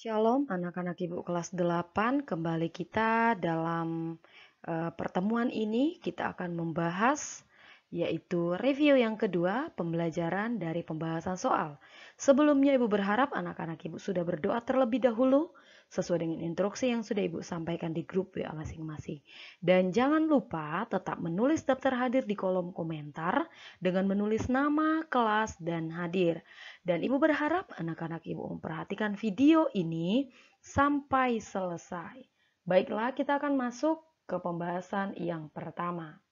Shalom anak-anak Ibu kelas 8, kembali kita dalam e, pertemuan ini kita akan membahas yaitu review yang kedua, pembelajaran dari pembahasan soal. Sebelumnya Ibu berharap anak-anak Ibu sudah berdoa terlebih dahulu sesuai dengan instruksi yang sudah Ibu sampaikan di grup WA masing-masing. Dan jangan lupa tetap menulis daftar hadir di kolom komentar dengan menulis nama, kelas, dan hadir. Dan Ibu berharap anak-anak Ibu memperhatikan video ini sampai selesai. Baiklah, kita akan masuk ke pembahasan yang pertama.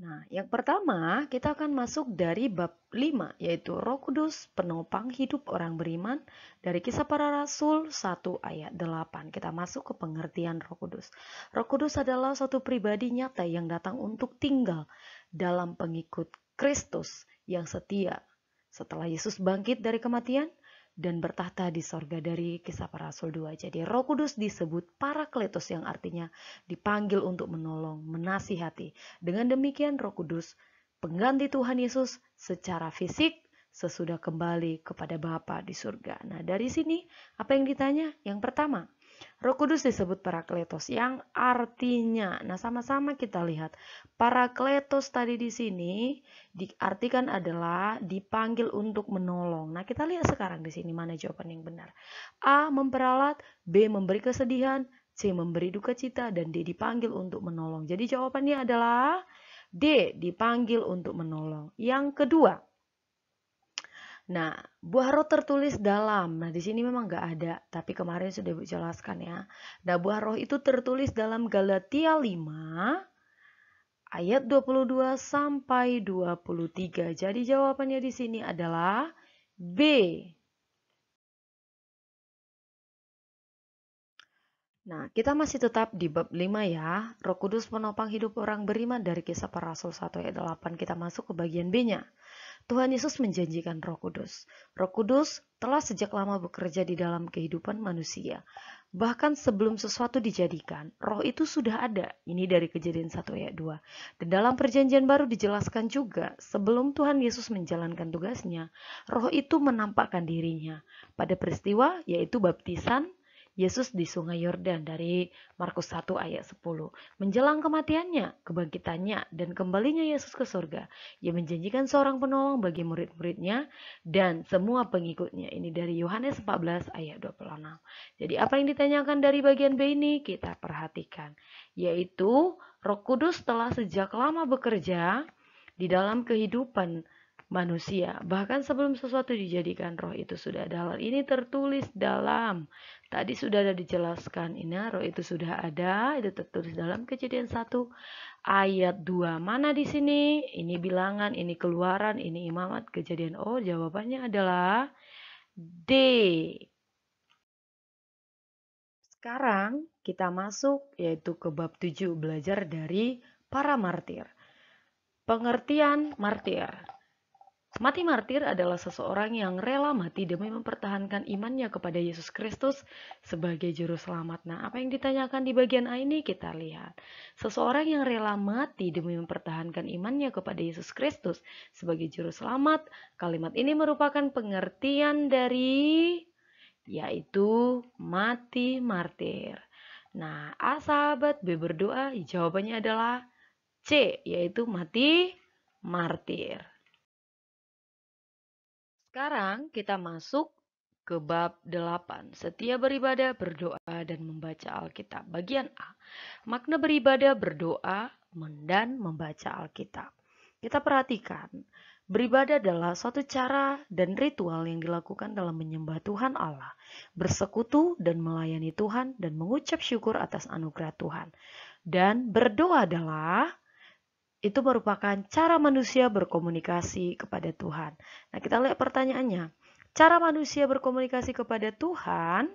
Nah, yang pertama kita akan masuk dari bab 5 yaitu Roh Kudus penopang hidup orang beriman dari Kisah Para Rasul 1 ayat 8. Kita masuk ke pengertian Roh Kudus. Roh Kudus adalah suatu pribadi nyata yang datang untuk tinggal dalam pengikut Kristus yang setia. Setelah Yesus bangkit dari kematian, dan bertahta di sorga dari kisah para rasul 2. Jadi roh kudus disebut parakletos yang artinya dipanggil untuk menolong, menasihati. Dengan demikian roh kudus pengganti Tuhan Yesus secara fisik sesudah kembali kepada Bapa di surga. Nah dari sini apa yang ditanya? Yang pertama, Roh Kudus disebut Parakletos yang artinya, nah sama-sama kita lihat Parakletos tadi di sini diartikan adalah dipanggil untuk menolong. Nah kita lihat sekarang di sini mana jawaban yang benar. A memperalat, B memberi kesedihan, C memberi duka cita dan D dipanggil untuk menolong. Jadi jawabannya adalah D dipanggil untuk menolong. Yang kedua, Nah, buah roh tertulis dalam. Nah, di sini memang nggak ada, tapi kemarin sudah Ibu ya. Nah, buah roh itu tertulis dalam Galatia 5 ayat 22 sampai 23. Jadi jawabannya di sini adalah B. Nah, kita masih tetap di bab 5 ya. Roh Kudus penopang hidup orang beriman dari kisah para rasul 1 ayat 8. Kita masuk ke bagian B-nya. Tuhan Yesus menjanjikan Roh Kudus. Roh Kudus telah sejak lama bekerja di dalam kehidupan manusia. Bahkan sebelum sesuatu dijadikan, roh itu sudah ada. Ini dari kejadian 1 ayat 2. Dan dalam perjanjian baru dijelaskan juga, sebelum Tuhan Yesus menjalankan tugasnya, roh itu menampakkan dirinya pada peristiwa yaitu baptisan Yesus di sungai Yordan dari Markus 1 ayat 10. Menjelang kematiannya, kebangkitannya, dan kembalinya Yesus ke surga, ia menjanjikan seorang penolong bagi murid-muridnya dan semua pengikutnya. Ini dari Yohanes 14 ayat 26. Jadi apa yang ditanyakan dari bagian B ini kita perhatikan, yaitu Roh Kudus telah sejak lama bekerja di dalam kehidupan manusia. Bahkan sebelum sesuatu dijadikan roh itu sudah ada. Hal ini tertulis dalam. Tadi sudah ada dijelaskan. Ini roh itu sudah ada. Itu tertulis dalam kejadian 1 ayat 2. Mana di sini? Ini bilangan, ini keluaran, ini imamat, kejadian. Oh, jawabannya adalah D. Sekarang kita masuk yaitu ke bab 7 belajar dari para martir. Pengertian martir. Mati martir adalah seseorang yang rela mati demi mempertahankan imannya kepada Yesus Kristus sebagai juru selamat. Nah, apa yang ditanyakan di bagian A ini kita lihat. Seseorang yang rela mati demi mempertahankan imannya kepada Yesus Kristus sebagai juru selamat, kalimat ini merupakan pengertian dari yaitu mati martir. Nah, A sahabat B berdoa jawabannya adalah C, yaitu mati martir. Sekarang kita masuk ke bab 8. Setia beribadah, berdoa, dan membaca Alkitab. Bagian A. Makna beribadah, berdoa, dan membaca Alkitab. Kita perhatikan, beribadah adalah suatu cara dan ritual yang dilakukan dalam menyembah Tuhan Allah, bersekutu dan melayani Tuhan dan mengucap syukur atas anugerah Tuhan. Dan berdoa adalah itu merupakan cara manusia berkomunikasi kepada Tuhan. Nah, kita lihat pertanyaannya. Cara manusia berkomunikasi kepada Tuhan,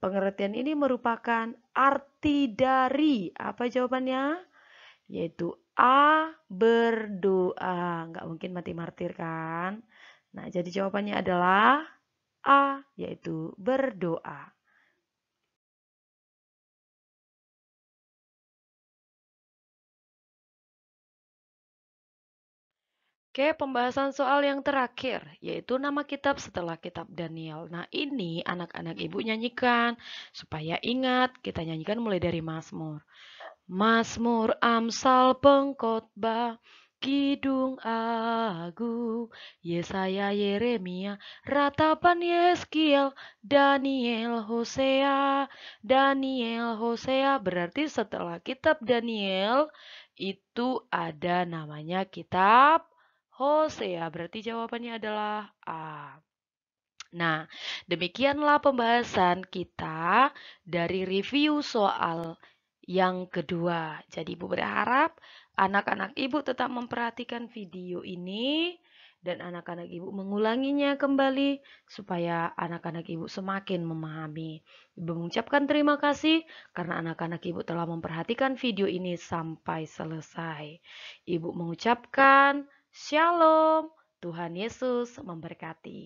pengertian ini merupakan arti dari apa jawabannya? Yaitu A berdoa. Nggak mungkin mati martir kan? Nah, jadi jawabannya adalah A, yaitu berdoa. Oke, pembahasan soal yang terakhir, yaitu nama kitab setelah kitab Daniel. Nah, ini anak-anak ibu nyanyikan, supaya ingat, kita nyanyikan mulai dari Mazmur. Mazmur Amsal Pengkhotbah, Kidung Agung, Yesaya Yeremia, Ratapan Yeskiel, Daniel Hosea, Daniel Hosea. Berarti setelah kitab Daniel, itu ada namanya kitab Hosea. Iya, berarti jawabannya adalah A. Nah, demikianlah pembahasan kita dari review soal yang kedua. Jadi Ibu berharap anak-anak Ibu tetap memperhatikan video ini dan anak-anak Ibu mengulanginya kembali supaya anak-anak Ibu semakin memahami. Ibu mengucapkan terima kasih karena anak-anak Ibu telah memperhatikan video ini sampai selesai. Ibu mengucapkan Shalom, Tuhan Yesus memberkati.